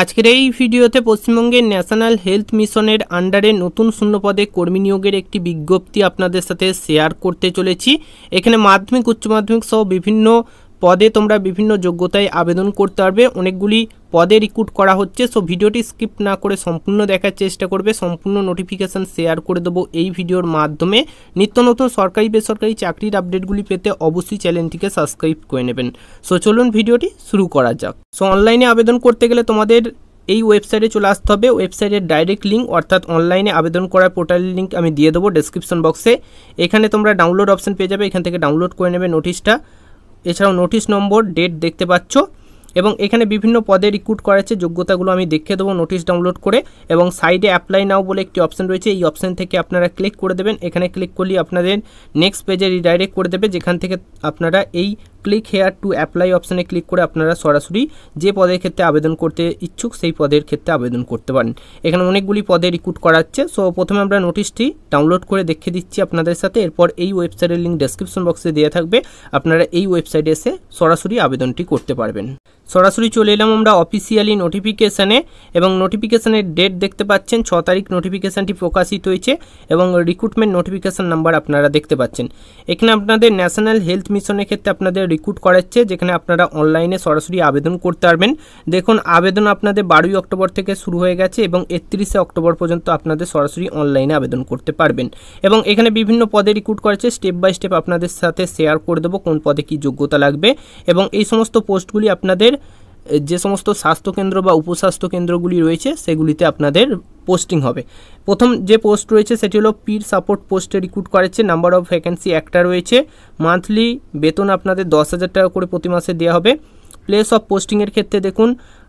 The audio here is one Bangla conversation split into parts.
আজকের এই ভিডিওতে পশ্চিমবঙ্গের ন্যাশনাল হেলথ মিশনের আন্ডারে নতুন শূন্যপদে কর্মী নিয়োগের একটি বিজ্ঞপ্তি আপনাদের সাথে শেয়ার করতে চলেছি এখানে মাধ্যমিক উচ্চ মাধ্যমিক সহ বিভিন্ন পদে তোমরা বিভিন্ন যোগ্যতায় আবেদন করতে পারবে অনেকগুলি পদে রিক্রুট করা হচ্ছে সো ভিডিওটি স্কিপ না করে সম্পূর্ণ দেখার চেষ্টা করবে সম্পূর্ণ নোটিফিকেশান শেয়ার করে দেবো এই ভিডিওর মাধ্যমে নিত্য নতুন সরকারি বেসরকারি চাকরির আপডেটগুলি পেতে অবশ্যই চ্যানেলটিকে সাবস্ক্রাইব করে নেবেন সো চলুন ভিডিওটি শুরু করা যাক সো অনলাইনে আবেদন করতে গেলে তোমাদের এই ওয়েবসাইটে চলে আসতে হবে ওয়েবসাইটের ডাইরেক্ট লিঙ্ক অর্থাৎ অনলাইনে আবেদন করার পোর্টালের লিঙ্ক আমি দিয়ে দেবো ডেসক্রিপশন বক্সে এখানে তোমরা ডাউনলোড অপশন পেয়ে যাবে এখান থেকে ডাউনলোড করে নেবে নোটিশটা এছাড়াও নোটিশ নম্বর ডেট দেখতে পাচ্ছ এবং এখানে বিভিন্ন পদে রিক্রুট করা হচ্ছে যোগ্যতাগুলো আমি দেখে দেবো নোটিশ ডাউনলোড করে এবং সাইডে অ্যাপ্লাই নাও বলে একটি অপশন রয়েছে এই অপশন থেকে আপনারা ক্লিক করে দেবেন এখানে ক্লিক করলে আপনাদের নেক্সট পেজে রিডাইরেক্ট করে দেবে যেখান থেকে আপনারা এই ক্লিক হেয়ার টু অ্যাপ্লাই অপশানে ক্লিক করে আপনারা সরাসরি যে পদের ক্ষেত্রে আবেদন করতে ইচ্ছুক সেই পদের ক্ষেত্রে আবেদন করতে পারেন এখানে অনেকগুলি পদে রিক্রুট করা হচ্ছে সো প্রথমে আমরা নোটিশটি ডাউনলোড করে দেখে দিচ্ছি আপনাদের সাথে এরপর এই ওয়েবসাইটের লিঙ্ক ডেসক্রিপশন বক্সে দেওয়া থাকবে আপনারা এই ওয়েবসাইটে এসে সরাসরি আবেদনটি করতে পারবেন সরাসরি চলে এলাম আমরা অফিসিয়ালি নোটিফিকেশানে এবং নোটিফিকেশানের ডেট দেখতে পাচ্ছেন ছ তারিখ নোটিফিকেশানটি প্রকাশিত হয়েছে এবং রিক্রুটমেন্ট নোটিফিকেশান নাম্বার আপনারা দেখতে পাচ্ছেন এখানে আপনাদের ন্যাশনাল হেলথ মিশনের ক্ষেত্রে আপনাদের রিক্রুট করাচ্ছে যেখানে আপনারা অনলাইনে সরাসরি আবেদন করতে পারবেন দেখুন আবেদন আপনাদের বারোই অক্টোবর থেকে শুরু হয়ে গেছে এবং একত্রিশে অক্টোবর পর্যন্ত আপনাদের সরাসরি অনলাইনে আবেদন করতে পারবেন এবং এখানে বিভিন্ন পদে রিক্রুট করেছে স্টেপ বাই স্টেপ আপনাদের সাথে শেয়ার করে দেবো কোন পদে কি যোগ্যতা লাগবে এবং এই সমস্ত পোস্টগুলি আপনাদের যে সমস্ত স্বাস্থ্যকেন্দ্র বা উপস্বাস্থ্য কেন্দ্রগুলি রয়েছে সেগুলিতে আপনাদের পোস্টিং হবে প্রথম যে পোস্ট রয়েছে সেটি হলো পির সাপোর্ট পোস্টে রিক্রুট করেছে নাম্বার অফ ভ্যাকেন্সি একটা রয়েছে মান্থলি বেতন আপনাদের দশ হাজার টাকা করে প্রতি মাসে দেওয়া হবে প্লেস অফ পোস্টিংয়ের ক্ষেত্রে দেখুন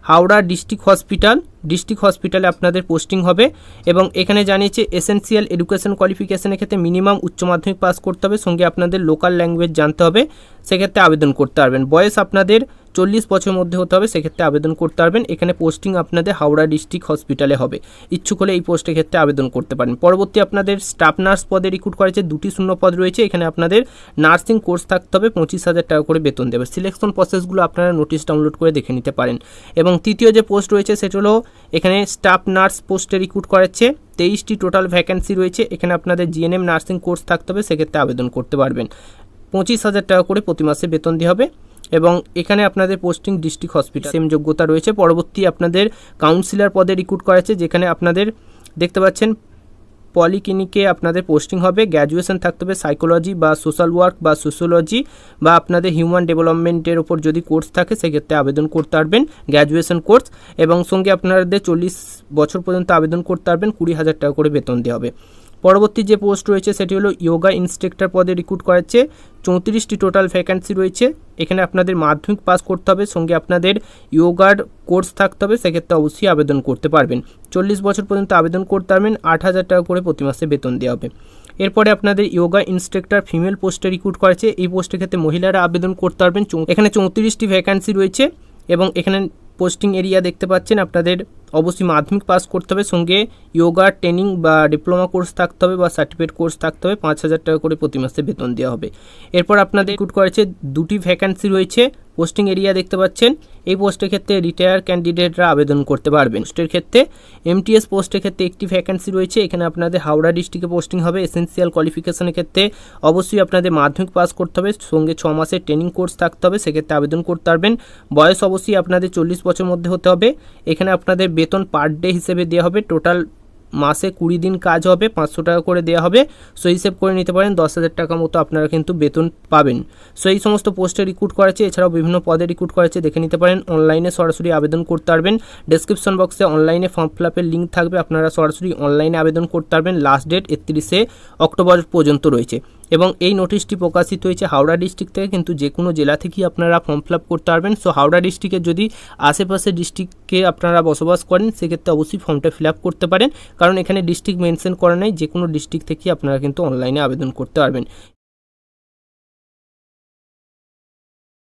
হাওড়া ডিস্ট্রিক্ট হসপিটাল ডিস্ট্রিক্ট হসপিটালে আপনাদের পোস্টিং হবে এবং এখানে জানিয়েছে এসেন্সিয়াল এডুকেশন কোয়ালিফিকেশনের ক্ষেত্রে মিনিমাম উচ্চ মাধ্যমিক পাস করতে হবে সঙ্গে আপনাদের লোকাল ল্যাঙ্গুয়েজ জানতে হবে সেক্ষেত্রে আবেদন করতে পারবেন বয়স আপনাদের চল্লিশ বছর মধ্যে হতে হবে সেক্ষেত্রে আবেদন করতে পারবেন এখানে পোস্টিং আপনাদের হাওড়া ডিস্ট্রিক্ট হসপিটালে হবে ইচ্ছুক হলে এই পোস্টের ক্ষেত্রে আবেদন করতে পারেন পরবর্তী আপনাদের স্টাফ নার্স পদে রিক্রুট করা দুটি শূন্য পদ রয়েছে এখানে আপনাদের নার্সিং কোর্স থাকতে হবে পঁচিশ হাজার টাকা করে বেতন দেবে সিলেকশন প্রসেসগুলো আপনারা নোটিশ ডাউনলোড করে দেখে নিতে পারেন এবং তৃতীয় যে পোস্ট রয়েছে সেটা হলো এখানে স্টাফ নার্স পোস্টে রিক্রুট করাচ্ছে তেইশটি টোটাল ভ্যাকেন্সি রয়েছে এখানে আপনাদের জিএনএম নার্সিং কোর্স থাকতে হবে সেক্ষেত্রে আবেদন করতে পারবেন পঁচিশ হাজার টাকা করে প্রতি মাসে বেতন দেওয়া হবে এবং এখানে আপনাদের পোস্টিং ডিস্ট্রিক্ট হসপিটাল সেম যোগ্যতা রয়েছে পরবর্তী আপনাদের কাউন্সিলর পদে রিক্রুট করা হয়েছে যেখানে আপনাদের দেখতে পাচ্ছেন পলিক্লিনিকে আপনাদের পোস্টিং হবে গ্র্যাজুয়েশান থাকতে হবে সাইকোলজি বা সোশ্যাল ওয়ার্ক বা সোশ্যোলজি বা আপনাদের হিউম্যান ডেভেলপমেন্টের ওপর যদি কোর্স থাকে সেক্ষেত্রে আবেদন করতে পারবেন গ্র্যাজুয়েশন কোর্স এবং সঙ্গে আপনাদের চল্লিশ বছর পর্যন্ত আবেদন করতে পারবেন কুড়ি হাজার টাকা করে বেতন দেওয়া হবে পরবর্তী যে পোস্ট রয়েছে সেটি হলো ইয়োগা ইনস্ট্রাক্টর পদে রিক্রুট করাচ্ছে চৌত্রিশটি টোটাল ভ্যাকান্সি রয়েছে এখানে আপনাদের মাধ্যমিক পাস করতে হবে সঙ্গে আপনাদের ইয়োগার কোর্স থাকতে হবে সেক্ষেত্রে অবশ্যই আবেদন করতে পারবেন চল্লিশ বছর পর্যন্ত আবেদন করতে পারবেন আট হাজার টাকা করে প্রতি মাসে বেতন দেওয়া হবে এরপরে আপনাদের ইয়োগা ইনস্ট্রাক্টর ফিমেল পোস্টে রিক্রুট করেছে এই পোস্টের ক্ষেত্রে মহিলারা আবেদন করতে পারবেন এখানে চৌত্রিশটি ভ্যাকান্সি রয়েছে এবং এখানে পোস্টিং এরিয়া দেখতে পাচ্ছেন আপনাদের অবশ্যই মাধ্যমিক পাস করতে হবে সঙ্গে ইয়োগা ট্রেনিং বা ডিপ্লোমা কোর্স থাকতে হবে বা সার্টিফিকেট কোর্স থাকতে হবে পাঁচ হাজার টাকা করে প্রতি মাসে বেতন দেওয়া হবে এরপর আপনাদের রিক্রুট করেছে দুটি ভ্যাকান্সি রয়েছে পোস্টিং এরিয়া দেখতে পাচ্ছেন এই পোস্টের ক্ষেত্রে রিটায়ার ক্যান্ডিডেটরা আবেদন করতে পারবেন পোস্টের ক্ষেত্রে এমটিএস পোস্টের ক্ষেত্রে একটি ভ্যাকান্সি রয়েছে এখানে আপনাদের হাওড়া ডিস্ট্রিক্টে পোস্টিং হবে এসেন্সিয়াল কোয়ালিফিকেশনের ক্ষেত্রে অবশ্যই আপনাদের মাধ্যমিক পাস করতে হবে সঙ্গে ছ মাসের ট্রেনিং কোর্স থাকতে হবে সেক্ষেত্রে আবেদন করতে পারবেন বয়স অবশ্যই আপনাদের চল্লিশ বছর মধ্যে হতে হবে এখানে আপনাদের বেতন পার ডে হিসেবে দেওয়া হবে টোটাল মাসে কুড়ি দিন কাজ হবে পাঁচশো টাকা করে দেওয়া হবে সো হিসেব করে নিতে পারেন দশ হাজার টাকা মতো আপনারা কিন্তু বেতন পাবেন সো এই সমস্ত পোস্টে রিক্রুট করেছে এছাড়াও বিভিন্ন পদে রিক্রুট করেছে দেখে নিতে পারেন অনলাইনে সরাসরি আবেদন করতে পারবেন ডেসক্রিপশন বক্সে অনলাইনে ফর্ম ফিল আপের লিঙ্ক থাকবে আপনারা সরাসরি অনলাইনে আবেদন করতে পারবেন লাস্ট ডেট একত্রিশে অক্টোবর পর্যন্ত রয়েছে এবং এই নোটিশটি প্রকাশিত হয়েছে হাওড়া ডিস্ট্রিক্ট থেকে কিন্তু যে কোনো জেলা থেকেই আপনারা ফর্ম ফিল করতে পারবেন সো হাওড়া ডিস্ট্রিক্টের যদি আশেপাশে ডিস্ট্রিক্টকে আপনারা বসবাস করেন সেক্ষেত্রে অবশ্যই ফর্মটা ফিল করতে পারেন কারণ এখানে ডিস্ট্রিক্ট মেনশন করা নেই যে কোনো ডিস্ট্রিক্ট থেকেই আপনারা কিন্তু অনলাইনে আবেদন করতে পারবেন